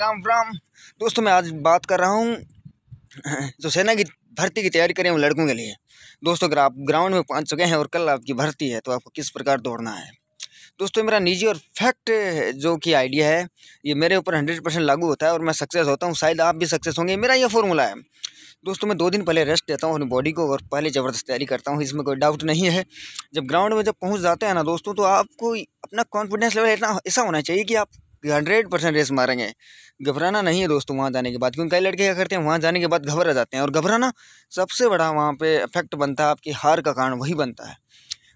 राम राम दोस्तों मैं आज बात कर रहा हूँ जो सेना की भर्ती की तैयारी करें वो लड़कों के लिए दोस्तों अगर आप ग्राउंड में पहुँच चुके हैं और कल आपकी भर्ती है तो आपको किस प्रकार दौड़ना है दोस्तों मेरा निजी और फैक्ट जो कि आइडिया है ये मेरे ऊपर हंड्रेड परसेंट लागू होता है और मैं सक्सेस होता हूँ शायद आप भी सक्सेस होंगे मेरा ये फॉर्मूला है दोस्तों मैं दो दिन पहले रेस्ट देता हूँ अपनी बॉडी को और पहले ज़बरदस्त तैयारी करता हूँ इसमें कोई डाउट नहीं है जब ग्राउंड में जब पहुँच जाते हैं ना दोस्तों तो आपको अपना कॉन्फिडेंस लेवल इतना ऐसा होना चाहिए कि आप हंड्रेड परसेंट रेस मारेंगे घबराना नहीं है दोस्तों वहाँ जाने के बाद क्योंकि कई लड़के क्या करते हैं वहाँ जाने के बाद घबरा जाते हैं और घबराना सबसे बड़ा वहाँ पे इफेक्ट बनता है आपकी हार का कारण वही बनता है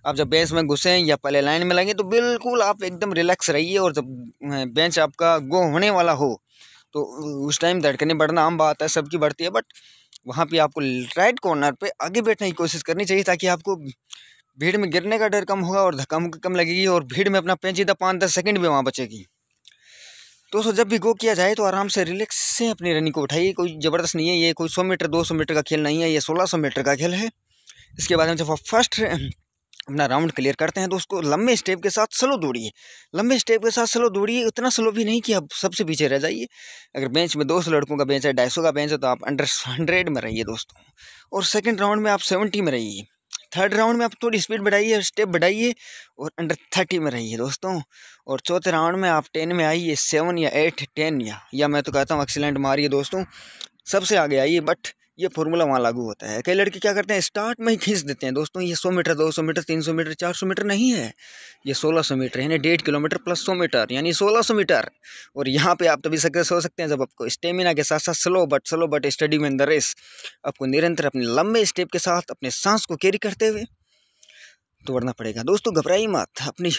आप जब बेंच में घुसें या पहले लाइन में लगें तो बिल्कुल आप एकदम रिलैक्स रहिए और जब बेंच आपका गो होने वाला हो तो उस टाइम धड़कने बढ़ना आम बात है सबकी बढ़ती है बट वहाँ पर आपको राइट कॉर्नर पर आगे बैठने की कोशिश करनी चाहिए ताकि आपको भीड़ में गिरने का डर कम होगा और धक्का कम लगेगी और भीड़ में अपना पेंचीदा पाँच दस सेकेंड भी वहाँ बचेगी दोस्तों जब भी गो किया जाए तो आराम से रिलैक्स से अपनी रनिंग को उठाइए कोई ज़बरदस्त नहीं है ये कोई सौ मीटर दो सौ मीटर का खेल नहीं है ये सोलह सौ मीटर का खेल है इसके बाद हम जब फर्स्ट अपना राउंड क्लियर करते हैं तो उसको लंबे स्टेप के साथ स्लो दौड़िए लंबे स्टेप के साथ स्लो दौड़िए इतना स्लो भी नहीं कि आप सबसे पीछे रह जाइए अगर बेंच में दो सौ लड़कों का बेंच है ढाई सौ का बेंच है तो आप अंडर हंड्रेड में रहिए दोस्तों और सेकेंड राउंड में आप सेवेंटी में रहिए थर्ड राउंड में आप थोड़ी स्पीड बढ़ाइए स्टेप बढ़ाइए और अंडर थर्टी में रहिए दोस्तों और चौथे राउंड में आप टेन में आइए सेवन या एट टेन या या मैं तो कहता हूँ एक्सीलेंट मारिए दोस्तों सबसे आगे आइए बट ये फॉर्मूला वहाँ लागू होता है कई लड़के क्या करते हैं स्टार्ट में ही खींच देते हैं दोस्तों ये सौ मीटर दो सौ मीटर तीन सौ मीटर चार सौ मीटर नहीं है ये सोलह सौ मीटर यानी डेढ़ किलोमीटर प्लस सौ मीटर यानी सोलह सौ मीटर और यहाँ पे आप तभी सक्सेस हो सकते हैं जब आपको स्टेमिना के साथ साथ slow but slow but steady में इन द रेस आपको निरंतर अपने लंबे स्टेप के साथ अपने सांस को कैरी करते हुए तोड़ना पड़ेगा दोस्तों घबराई मत अपनी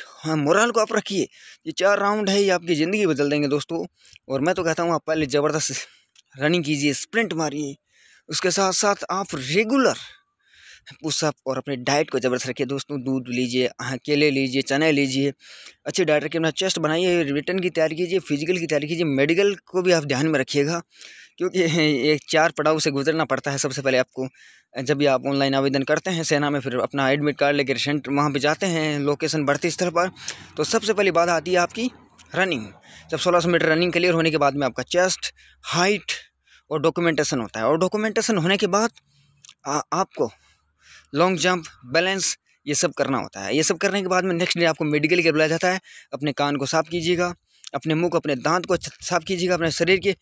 मोरल हाँ, को आप रखिए ये चार राउंड है ये आपकी ज़िंदगी बदल देंगे दोस्तों और मैं तो कहता हूँ आप पहले ज़बरदस्त रनिंग कीजिए स्प्रिंट मारिए उसके साथ साथ आप रेगुलर पुशअप और अपने डाइट को ज़बरदस्त रखिए दोस्तों दूध लीजिए केले लीजिए चने लीजिए अच्छे डाइट रखिए अपना चेस्ट बनाइए रिटर्न की तैयारी कीजिए फिजिकल की तैयारी कीजिए मेडिकल को भी आप ध्यान में रखिएगा क्योंकि एक चार पड़ाव से गुजरना पड़ता है सबसे पहले आपको जब भी आप ऑनलाइन आवेदन करते हैं सेना में फिर अपना एडमिट कार्ड लेकर सेंटर वहाँ पर जाते हैं लोकेशन बढ़ती स्थल पर तो सबसे पहली बात आती है आपकी रनिंग जब सोलह सौ मीटर रनिंग क्लियर होने के बाद में आपका चेस्ट हाइट और डॉक्यूमेंटेशन होता है और डॉक्यूमेंटेशन होने के बाद आ, आपको लॉन्ग जंप बैलेंस ये सब करना होता है ये सब करने के बाद में नेक्स्ट डे आपको मेडिकल के बुलाया जाता है अपने कान को साफ़ कीजिएगा अपने मुंह को अपने दांत को साफ़ कीजिएगा अपने शरीर के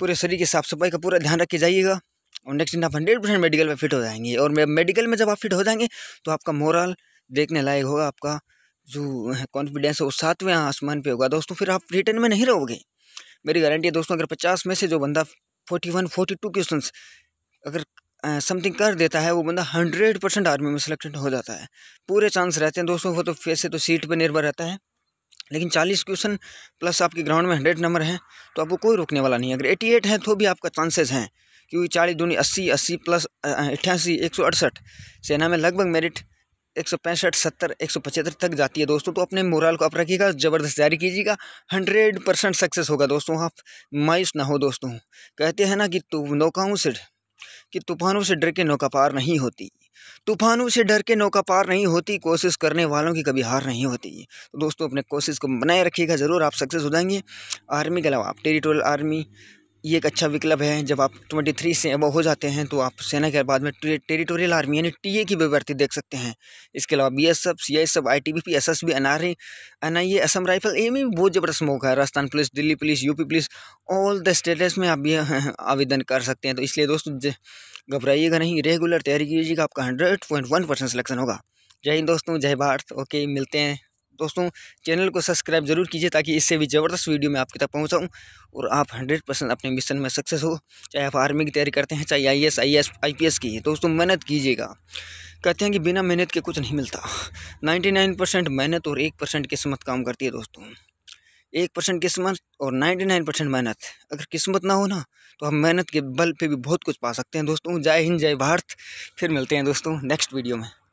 पूरे शरीर की साफ़ सफाई का पूरा ध्यान रखे जाइएगा और नेक्स्ट डे आप हंड्रेड परसेंट मेडिकल में फिट हो जाएंगे और मेडिकल में जब आप फिट हो जाएंगे तो आपका मोरल देखने लायक होगा आपका जो कॉन्फिडेंस है वो सातवें आसमान पे होगा दोस्तों फिर आप रिटर्न में नहीं रहोगे मेरी गारंटी है दोस्तों अगर पचास में से जो बंदा forty one forty two question अगर समथिंग कर देता है वो बंदा हंड्रेड परसेंट आर्मी में सिलेक्टेड हो जाता है पूरे चांस रहते हैं दोस्तों वो तो फिर से तो सीट पर निर्भर रहता है लेकिन चालीस क्वेश्चन प्लस आपके ग्राउंड में हंड्रेड नंबर हैं तो आपको कोई रोकने वाला नहीं है अगर एटी एट है तो भी आपका चांसेस हैं क्योंकि चालीस दूनी अस्सी अस्सी प्लस अट्ठासी एक सौ अड़सठ सेना में लगभग मेरिट एक सौ पैंसठ सत्तर एक सौ पचहत्तर तक जाती है दोस्तों तो अपने मोरल को आप रखिएगा ज़बरदस्त जारी कीजिएगा हंड्रेड परसेंट सक्सेस होगा दोस्तों आप मायूस ना हो दोस्तों कहते हैं ना कि तू नौकाओं से कि तूफानों से डर के नौका पार नहीं होती तूफानों से डर के नौका पार नहीं होती कोशिश करने वालों की कभी हार नहीं होती तो दोस्तों अपने कोशिश को बनाए रखिएगा ज़रूर आप सक्सेस हो जाएंगे आर्मी के अलावा आप टेरिटोरियल आर्मी ये एक अच्छा विकल्प है जब आप ट्वेंटी थ्री से अबव हो जाते हैं तो आप सेना के बाद में टेरिटोरियल आर्मी यानी टीए की भी भर्ती देख सकते हैं इसके अलावा B S F C S F I T B P S S B N R N I A Assam rifle ये में भी बहुत ज़बरदस्त मौका है Rajasthan police Delhi police UP police all the states में आप ये हाँ, हाँ, आवेदन कर सकते हैं तो इसलिए दोस्तों घबराइएगा नहीं रेगुलर तैयारी कीजिएगा आपका hundred point one percent selection होगा जय हिंद दोस्तों जय भारत ओके मिलते हैं दोस्तों चैनल को सब्सक्राइब जरूर कीजिए ताकि इससे भी ज़बरदस्त वीडियो मैं आपके तक पहुँचाऊँ और आप हंड्रेड परसेंट अपने मिशन में सक्सेस हो चाहे आप आर्मी की तैयारी करते हैं चाहे I S I S I P S की दोस्तों मेहनत कीजिएगा कहते हैं कि बिना मेहनत के कुछ नहीं मिलता नाइन्टी नाइन परसेंट मेहनत और एक परसेंट किस्मत काम करती है दोस्तों एक परसेंट किस्मत और नाइन्टी नाइन परसेंट मेहनत अगर किस्मत ना हो ना तो हम मेहनत के बल पे भी बहुत कुछ पा सकते हैं दोस्तों जय हिंद जय भारत फिर मिलते हैं दोस्तों नेक्स्ट वीडियो में